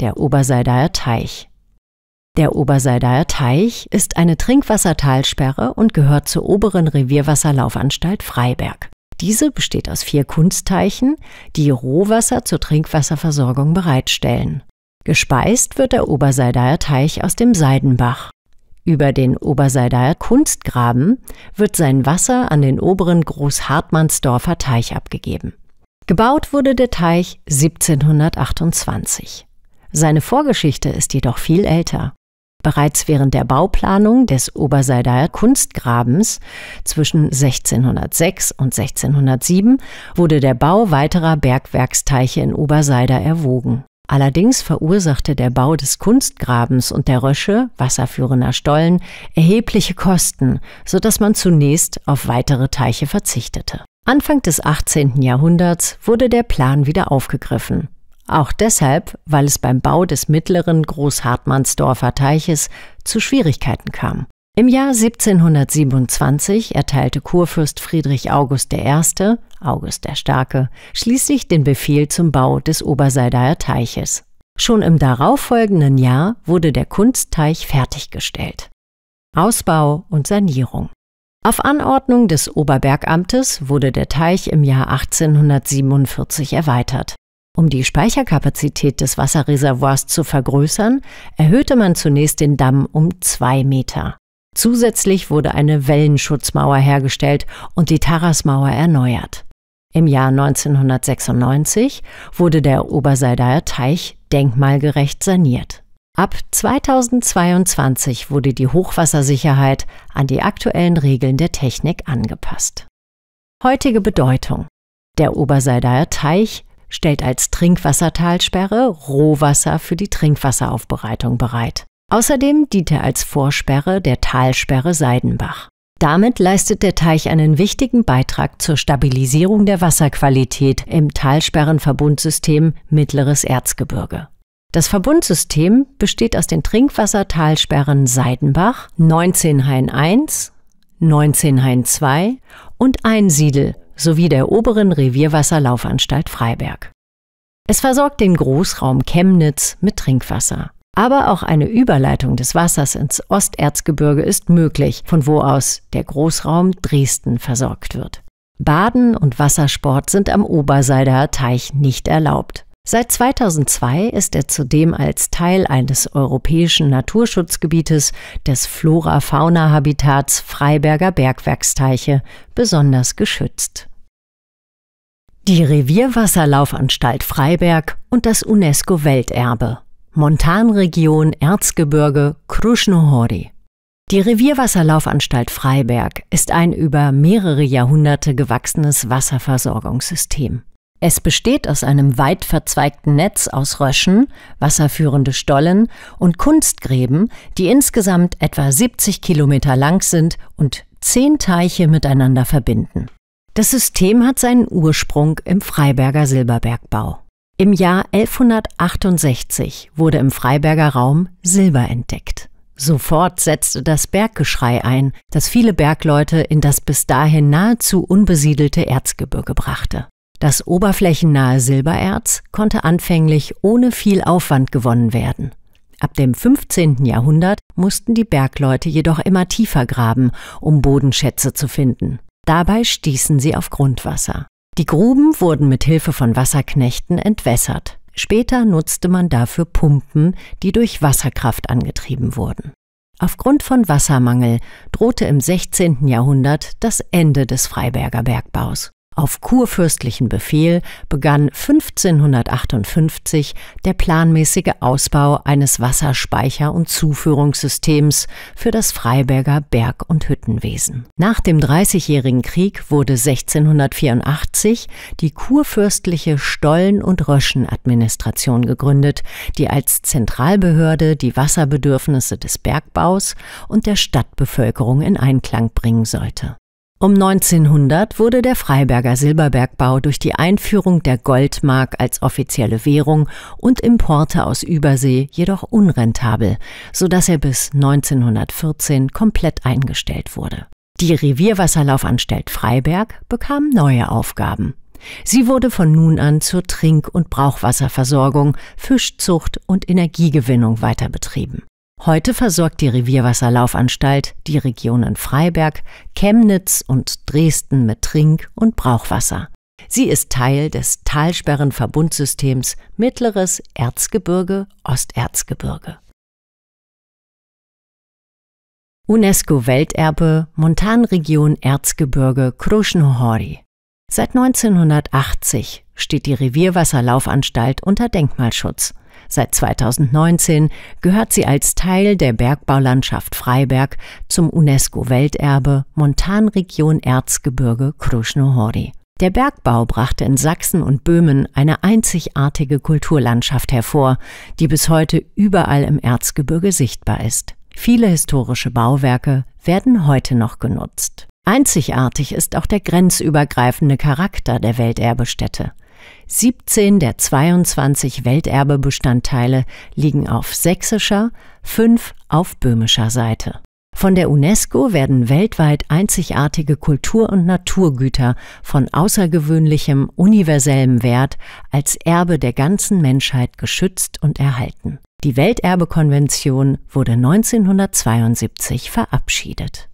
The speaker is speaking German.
der Oberseidaer Teich. Der Oberseidaer Teich ist eine Trinkwassertalsperre und gehört zur oberen Revierwasserlaufanstalt Freiberg. Diese besteht aus vier Kunstteichen, die Rohwasser zur Trinkwasserversorgung bereitstellen. Gespeist wird der Oberseidaer Teich aus dem Seidenbach. Über den Oberseidaer Kunstgraben wird sein Wasser an den oberen Großhartmannsdorfer Teich abgegeben. Gebaut wurde der Teich 1728. Seine Vorgeschichte ist jedoch viel älter. Bereits während der Bauplanung des Oberseidaer Kunstgrabens zwischen 1606 und 1607 wurde der Bau weiterer Bergwerksteiche in Oberseider erwogen. Allerdings verursachte der Bau des Kunstgrabens und der Rösche, wasserführender Stollen, erhebliche Kosten, sodass man zunächst auf weitere Teiche verzichtete. Anfang des 18. Jahrhunderts wurde der Plan wieder aufgegriffen auch deshalb, weil es beim Bau des mittleren Großhartmannsdorfer Teiches zu Schwierigkeiten kam. Im Jahr 1727 erteilte Kurfürst Friedrich August I., August der Starke, schließlich den Befehl zum Bau des Oberseidaer Teiches. Schon im darauffolgenden Jahr wurde der Kunstteich fertiggestellt. Ausbau und Sanierung. Auf Anordnung des Oberbergamtes wurde der Teich im Jahr 1847 erweitert. Um die Speicherkapazität des Wasserreservoirs zu vergrößern, erhöhte man zunächst den Damm um zwei Meter. Zusätzlich wurde eine Wellenschutzmauer hergestellt und die Tarasmauer erneuert. Im Jahr 1996 wurde der Oberseidaer Teich denkmalgerecht saniert. Ab 2022 wurde die Hochwassersicherheit an die aktuellen Regeln der Technik angepasst. Heutige Bedeutung. Der Oberseidaer Teich stellt als Trinkwassertalsperre Rohwasser für die Trinkwasseraufbereitung bereit. Außerdem dient er als Vorsperre der Talsperre Seidenbach. Damit leistet der Teich einen wichtigen Beitrag zur Stabilisierung der Wasserqualität im Talsperrenverbundsystem Mittleres Erzgebirge. Das Verbundsystem besteht aus den Trinkwassertalsperren Seidenbach, 19 Hain 1, 19 Hain 2 und Einsiedel sowie der oberen Revierwasserlaufanstalt Freiberg. Es versorgt den Großraum Chemnitz mit Trinkwasser. Aber auch eine Überleitung des Wassers ins Osterzgebirge ist möglich, von wo aus der Großraum Dresden versorgt wird. Baden und Wassersport sind am Oberseiderer Teich nicht erlaubt. Seit 2002 ist er zudem als Teil eines europäischen Naturschutzgebietes des Flora-Fauna-Habitats Freiberger Bergwerksteiche besonders geschützt. Die Revierwasserlaufanstalt Freiberg und das UNESCO-Welterbe. Montanregion Erzgebirge Kruschnohori. Die Revierwasserlaufanstalt Freiberg ist ein über mehrere Jahrhunderte gewachsenes Wasserversorgungssystem. Es besteht aus einem weit verzweigten Netz aus Röschen, wasserführende Stollen und Kunstgräben, die insgesamt etwa 70 Kilometer lang sind und zehn Teiche miteinander verbinden. Das System hat seinen Ursprung im Freiberger Silberbergbau. Im Jahr 1168 wurde im Freiberger Raum Silber entdeckt. Sofort setzte das Berggeschrei ein, das viele Bergleute in das bis dahin nahezu unbesiedelte Erzgebirge brachte. Das oberflächennahe Silbererz konnte anfänglich ohne viel Aufwand gewonnen werden. Ab dem 15. Jahrhundert mussten die Bergleute jedoch immer tiefer graben, um Bodenschätze zu finden. Dabei stießen sie auf Grundwasser. Die Gruben wurden mit Hilfe von Wasserknechten entwässert. Später nutzte man dafür Pumpen, die durch Wasserkraft angetrieben wurden. Aufgrund von Wassermangel drohte im 16. Jahrhundert das Ende des Freiberger Bergbaus. Auf kurfürstlichen Befehl begann 1558 der planmäßige Ausbau eines Wasserspeicher- und Zuführungssystems für das Freiberger Berg- und Hüttenwesen. Nach dem Dreißigjährigen Krieg wurde 1684 die kurfürstliche Stollen- und Röschenadministration gegründet, die als Zentralbehörde die Wasserbedürfnisse des Bergbaus und der Stadtbevölkerung in Einklang bringen sollte um 1900 wurde der Freiberger Silberbergbau durch die Einführung der Goldmark als offizielle Währung und Importe aus Übersee jedoch unrentabel, so dass er bis 1914 komplett eingestellt wurde. Die Revierwasserlaufanstalt Freiberg bekam neue Aufgaben. Sie wurde von nun an zur Trink- und Brauchwasserversorgung, Fischzucht und Energiegewinnung weiter betrieben. Heute versorgt die Revierwasserlaufanstalt die Regionen Freiberg, Chemnitz und Dresden mit Trink- und Brauchwasser. Sie ist Teil des Talsperrenverbundsystems Mittleres Erzgebirge Osterzgebirge. UNESCO Welterbe Montanregion Erzgebirge Kruschnohori. Seit 1980 steht die Revierwasserlaufanstalt unter Denkmalschutz Seit 2019 gehört sie als Teil der Bergbaulandschaft Freiberg zum UNESCO-Welterbe Montanregion Erzgebirge Kruschnohori. Der Bergbau brachte in Sachsen und Böhmen eine einzigartige Kulturlandschaft hervor, die bis heute überall im Erzgebirge sichtbar ist. Viele historische Bauwerke werden heute noch genutzt. Einzigartig ist auch der grenzübergreifende Charakter der Welterbestätte. 17 der 22 Welterbebestandteile liegen auf sächsischer, 5 auf böhmischer Seite. Von der UNESCO werden weltweit einzigartige Kultur- und Naturgüter von außergewöhnlichem, universellem Wert als Erbe der ganzen Menschheit geschützt und erhalten. Die Welterbekonvention wurde 1972 verabschiedet.